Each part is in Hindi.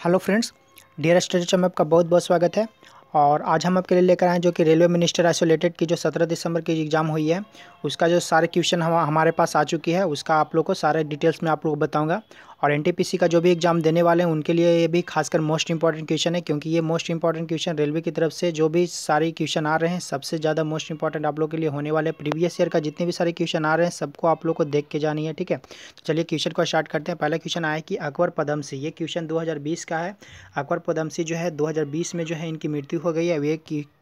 हेलो फ्रेंड्स डियर स्टडी चम आपका बहुत बहुत स्वागत है और आज हम आपके लिए लेकर आए हैं जो कि रेलवे मिनिस्टर आइसोलेटेड की जो सत्रह दिसंबर की एग्ज़ाम हुई है उसका जो सारे क्वेश्चन हम हमारे पास आ चुकी है उसका आप लोग को सारे डिटेल्स में आप लोग बताऊंगा और एन का जो भी एग्जाम देने वाले हैं उनके लिए ये भी खासकर मोस्ट इंपॉर्टेंट क्वेश्चन है क्योंकि ये मोस्ट इंपॉर्टेंट क्वेश्चन रेलवे की तरफ से जो भी सारे क्वेश्चन आ रहे हैं सबसे ज़्यादा मोस्ट इंपॉर्टेंट आप लोग के लिए होने वाले प्रीवियस ईयर का जितने भी सारे क्वेश्चन आ रहे हैं सबको आप लोग को देख के जानी है ठीक है तो चलिए क्वेश्चन को स्टार्ट करते हैं पहला क्वेश्चन आया कि अकबर पदमसी ये क्वेश्चन दो का है अकबर पदमसी जो है दो में जो है इनकी मृत्यु हो गई है ये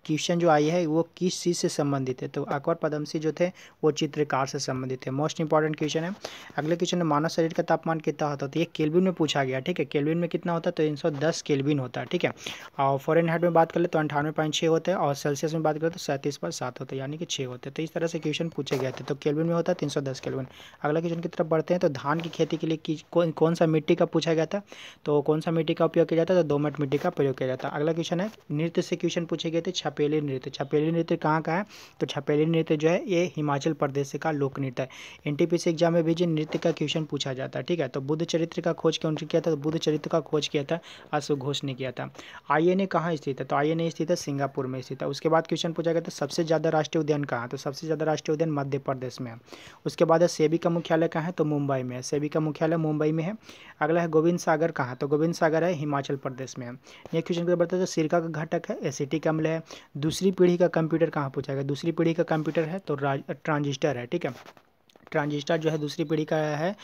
क्वेश्चन जो आई है वो किस चीज़ से संबंधित है तो अकबर पदमसी जो थे वो चित्रकार से संबंधित है मोस्ट इंपॉर्टेंट क्वेश्चन है अगले क्वेश्चन में मानव शरीर का तापमान कितना होता है तो ये केल्विन में पूछा गया ठीक है केल्विन में कितना होता है तो तीन सौ दस केल्विन होता है ठीक है और फॉरन हाइट में बात कर ले तो अंठानवे पॉइंट छः होते हैं और सेल्सियस में बात करें तो सैंतीस पॉइंट सात होते हैं यानी कि छः होते हैं तो इस तरह से क्वेश्चन पूछे गए थे तो केल्विन में होता है तीन सौ दस केल्विन अगला क्वेश्चन की तरफ बढ़ते हैं तो धान की खेती के लिए कौन सा मिट्टी का पूछा गया था तो कौन सा मिट्टी का उपयोग किया जाता है तो दो मिट्टी का प्रयोग किया जाता है अगला क्वेश्चन है नृत्य से क्वेश्चन पूछे गए थे छपेली नृत्य छपेली नृत्य कहाँ का है तो छपेली नृत्य जो है ये हिमाचल प्रदेश का लोक नृत्य है एनटीपीसी एग्जाम में भी जो नृत्य का क्वेश्चन पूछा जाता है ठीक है तो बुद्ध चरित्र का खोज क्यों किया था तो बुद्ध चरित्र का खोज किया था अशोक घोष ने किया था आई एन ए कहाँ स्थित है तो आई एन ए स्थित है सिंगापुर में स्थित है उसके बाद क्वेश्चन पूछा गया था सबसे ज़्यादा राष्ट्रीय उद्यान कहाँ तो सबसे ज़्यादा राष्ट्रीय उद्यान मध्य प्रदेश में है उसके बाद है सेबी का मुख्यालय कहाँ है तो मुंबई में है सेबी का मुख्यालय मुंबई में है अगला है गोविंद सागर कहाँ तो गोविंद सागर है हिमाचल प्रदेश में है नेक्स्ट क्वेश्चन बताते तो सिरका का घटक है एसिटिक अम्ल है दूसरी पीढ़ी का कंप्यूटर कहाँ पूछा गया दूसरी पीढ़ी का कंप्यूटर है तो ट्रांजिस्टर है ठीक है ट्रांजिस्टर जो है दूसरी पीढ़ी का है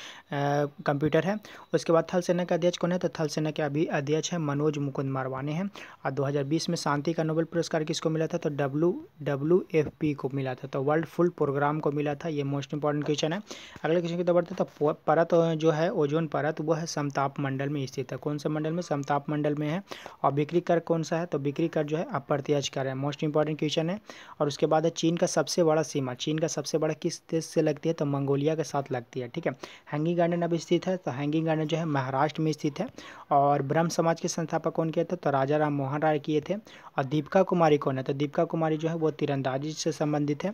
कंप्यूटर है उसके बाद थल सेना के अध्यक्ष कौन है तो थल सेना के अभी अध्यक्ष है मनोज मुकुंद मारवाने हैं और 2020 में शांति का नोबेल पुरस्कार किसको मिला था तो डब्ल्यू डब्ल्यू एफ पी को मिला था तो वर्ल्ड फुल प्रोग्राम को मिला था ये मोस्ट इंपॉर्टेंट क्वेश्चन है अगले क्वेश्चन की तो बढ़ते तो परत जो है ओजोन परत वो है समताप मंडल में स्थित है कौन से मंडल में समताप मंडल में है और बिक्री कर कौन सा है तो बिक्री कर जो है अप्रत्यक्ष कर है मोस्ट इंपॉर्टेंट क्वेश्चन है और उसके बाद है चीन का सबसे बड़ा सीमा चीन का सबसे बड़ा किस देश से लगती है तो मंगोलिया के साथ लगती है ठीक है हैंगिंग गार्डन अब स्थित है तो हैंगिंग गार्डन जो है महाराष्ट्र में स्थित है और ब्रह्म समाज के संस्थापक कौन किए थे तो राजा राम मोहन राय किए थे और दीपिका कुमारी कौन है तो दीपिका कुमारी जो है वो तीरंदाजी से संबंधित है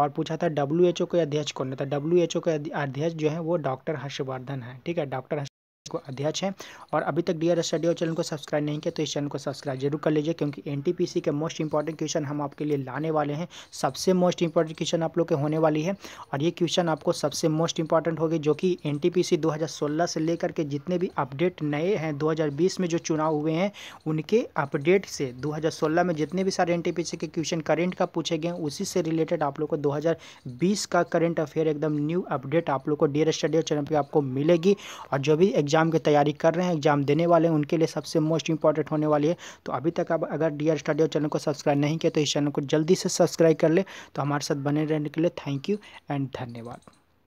और पूछा था डब्ल्यू के अध्यक्ष कौन है तो डब्ल्यू के अध्यक्ष जो है वो डॉक्टर हर्षवर्धन है ठीक है डॉक्टर को अध्यक्ष हैं और अभी तक डी आर स्टडी और चैनल को सब्सक्राइब नहीं किया तो इस चैनल को सब्सक्राइब जरूर कर लीजिए क्योंकि एन के मोस्ट इंपॉर्टेंट क्वेश्चन हम आपके लिए लाने वाले हैं सबसे मोस्ट इंपॉर्टेंट क्वेश्चन आप लोग के होने वाली है और ये क्वेश्चन आपको सबसे मोस्ट इंपॉर्टेंट होगी जो कि एन टी से लेकर के जितने भी अपडेट नए हैं 2020 में जो चुनाव हुए हैं उनके अपडेट से 2016 में जितने भी सारे एन के क्वेश्चन करेंट का पूछे गए उसी से रिलेटेड आप लोग को 2020 का करेंट अफेयर एकदम न्यू अपडेट आप लोग को डियर स्टडी चैनल पर आपको मिलेगी और जो भी एग्जाम एग्ज़ाम की तैयारी कर रहे हैं एग्ज़ाम देने वाले हैं उनके लिए सबसे मोस्ट इंपॉर्टेंट होने वाली है तो अभी तक आप अगर डी स्टडी चैनल को सब्सक्राइब नहीं किया तो इस चैनल को जल्दी से सब्सक्राइब कर ले तो हमारे साथ बने रहने के लिए थैंक यू एंड धन्यवाद